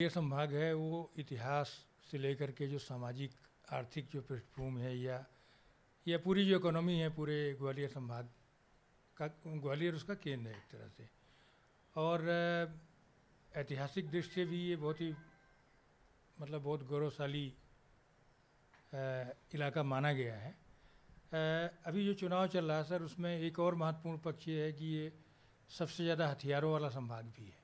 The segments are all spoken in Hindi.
ये संभाग है वो इतिहास से लेकर के जो सामाजिक आर्थिक जो पृष्ठभूमि है या या पूरी जो इकोनॉमी है पूरे ग्वालियर संभाग का ग्वालियर उसका केंद्र है एक तरह से और ऐतिहासिक दृष्टि से भी ये बहुत ही मतलब बहुत गौरवशाली इलाका माना गया है अभी जो चुनाव चल रहा है सर उसमें एक और महत्वपूर्ण पक्ष ये है कि ये सबसे ज़्यादा हथियारों वाला संभाग भी है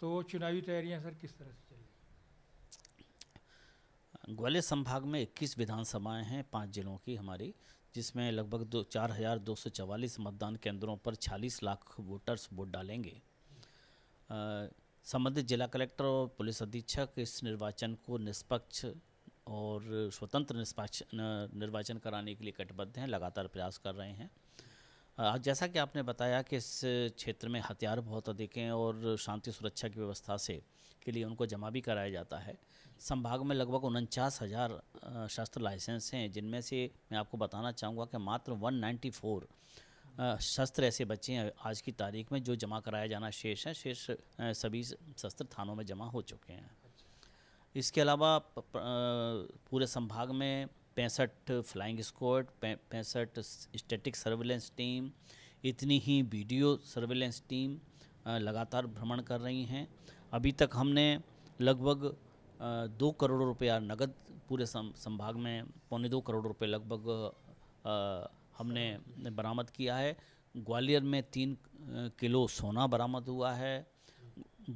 तो वो चुनावी तैयारियां सर किस तरह से चल रही ग्वालियर संभाग में 21 विधानसभाएं हैं पाँच जिलों की हमारी जिसमें लगभग दो चार हज़ार दो सौ चवालीस मतदान केंद्रों पर छालीस लाख वोटर्स वोट डालेंगे संबंधित जिला कलेक्टर और पुलिस अधीक्षक इस निर्वाचन को निष्पक्ष और स्वतंत्र निष्पक्ष निर्वाचन कराने के लिए कटिबद्ध हैं लगातार प्रयास कर रहे हैं जैसा कि आपने बताया कि इस क्षेत्र में हथियार बहुत अधिक हैं और शांति सुरक्षा की व्यवस्था से के लिए उनको जमा भी कराया जाता है संभाग में लगभग उनचास हज़ार शस्त्र लाइसेंस हैं जिनमें से मैं आपको बताना चाहूँगा कि मात्र 194 शस्त्र ऐसे बचे हैं आज की तारीख में जो जमा कराया जाना शेष है शेष सभी शस्त्र थानों में जमा हो चुके हैं इसके अलावा पूरे संभाग में पैंसठ फ्लाइंग स्क्वाड पैंसठ स्टैटिक सर्विलेंस टीम इतनी ही वीडियो सर्विलेंस टीम लगातार भ्रमण कर रही हैं अभी तक हमने लगभग दो करोड़ रुपया नगद पूरे संभाग में पौने दो करोड़ रुपये लगभग हमने बरामद किया है ग्वालियर में तीन किलो सोना बरामद हुआ है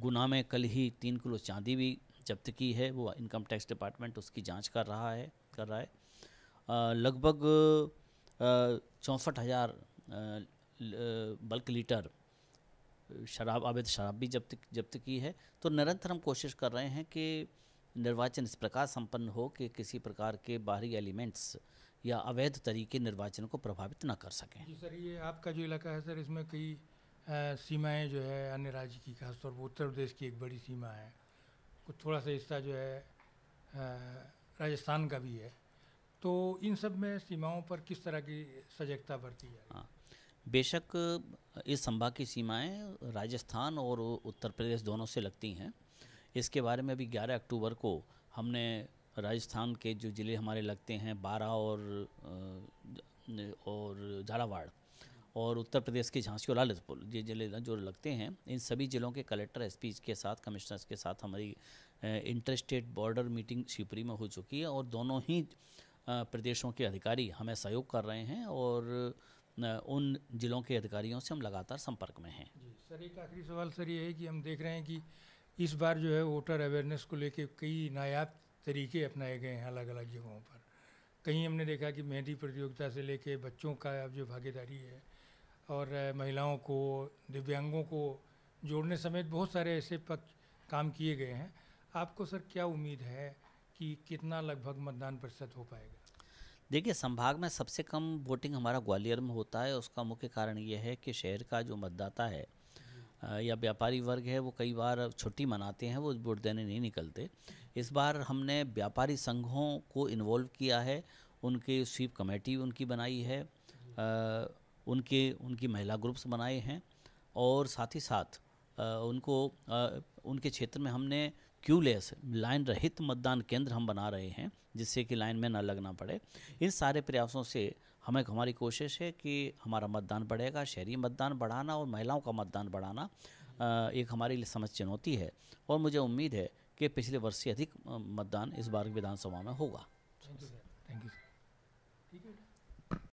गुना में कल ही तीन किलो चांदी भी जब्त की है वो इनकम टैक्स डिपार्टमेंट उसकी जांच कर रहा है कर रहा है लगभग चौंसठ हज़ार बल्क लीटर शराब अवैध शराब भी जब्त जब्त की है तो निरंतर हम कोशिश कर रहे हैं कि निर्वाचन इस प्रकार संपन्न हो कि किसी प्रकार के बाहरी एलिमेंट्स या अवैध तरीके निर्वाचन को प्रभावित ना कर सकें जी सर ये आपका जो इलाका है सर इसमें कई सीमाएं जो है अन्य राज्य की खासतौर पर उत्तर प्रदेश की एक बड़ी सीमा है कुछ थोड़ा सा हिस्सा जो है राजस्थान का भी है तो इन सब में सीमाओं पर किस तरह की सजगता बरती है हाँ बेशक इस संभाग की सीमाएं राजस्थान और उत्तर प्रदेश दोनों से लगती हैं इसके बारे में अभी 11 अक्टूबर को हमने राजस्थान के जो ज़िले हमारे लगते हैं बारह और और झालावाड़ और उत्तर प्रदेश के झांसी और लालितपुर ये जिले जो लगते हैं इन सभी जिलों के कलेक्टर एस के साथ कमिश्नर्स के साथ हमारी inter state border meeting Shivpuri में हो चुकी है और दोनों ही प्रदेशों के अधिकारी हमें सहयोग कर रहे हैं और उन जिलों के अधिकारियों से हम लगातार संपर्क में हैं सर एक आखिरी सवाल सर ये है कि हम देख रहे हैं कि इस बार जो है वोटर अवेयरनेस को लेकर कई नायाब तरीके अपनाए गए हैं अलग अलग जगहों पर कहीं हमने देखा कि मेहंदी प्रतियोगिता से लेके बच्चों का अब जो भागीदारी है और महिलाओं को दिव्यांगों को जोड़ने समेत बहुत सारे ऐसे पक्ष काम किए गए हैं आपको सर क्या उम्मीद है कि कितना लगभग मतदान प्रतिशत हो पाएगा देखिए संभाग में सबसे कम वोटिंग हमारा ग्वालियर में होता है उसका मुख्य कारण ये है कि शहर का जो मतदाता है या व्यापारी वर्ग है वो कई बार छुट्टी मनाते हैं वो वोट देने नहीं निकलते इस बार हमने व्यापारी संघों को इन्वॉल्व किया है उनके स्वीप कमेटी उनकी बनाई है उनके उनकी महिला ग्रुप्स बनाए हैं और साथ ही साथ उनको उनके क्षेत्र में हमने क्यूलेस लाइन रहित मतदान केंद्र हम बना रहे हैं जिससे कि लाइन में न लगना पड़े इन सारे प्रयासों से हमें हमारी कोशिश है कि हमारा मतदान बढ़ेगा शहरी मतदान बढ़ाना और महिलाओं का मतदान बढ़ाना एक हमारे लिए समझ चुनौती है और मुझे उम्मीद है कि पिछले वर्ष से अधिक मतदान इस बार विधानसभा में होगा थैंक यू